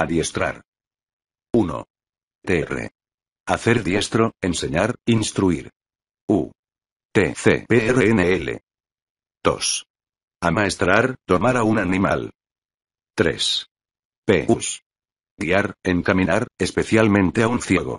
Adiestrar. 1. TR. Hacer diestro, enseñar, instruir. U. TCPRNL. 2. Amaestrar, tomar a un animal. 3. P. u. Guiar, encaminar, especialmente a un ciego.